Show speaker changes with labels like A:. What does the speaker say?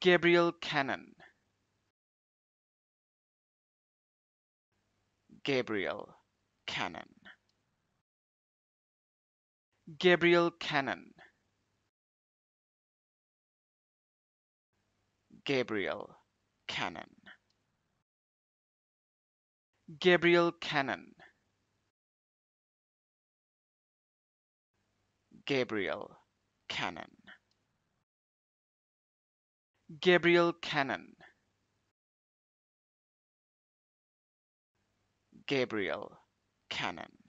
A: Gabriel Cannon. Gabriel Cannon. Gabriel Cannon. Gabriel Cannon. Gabriel Cannon. Gabriel Cannon. Gabriel Cannon. Gabriel Cannon.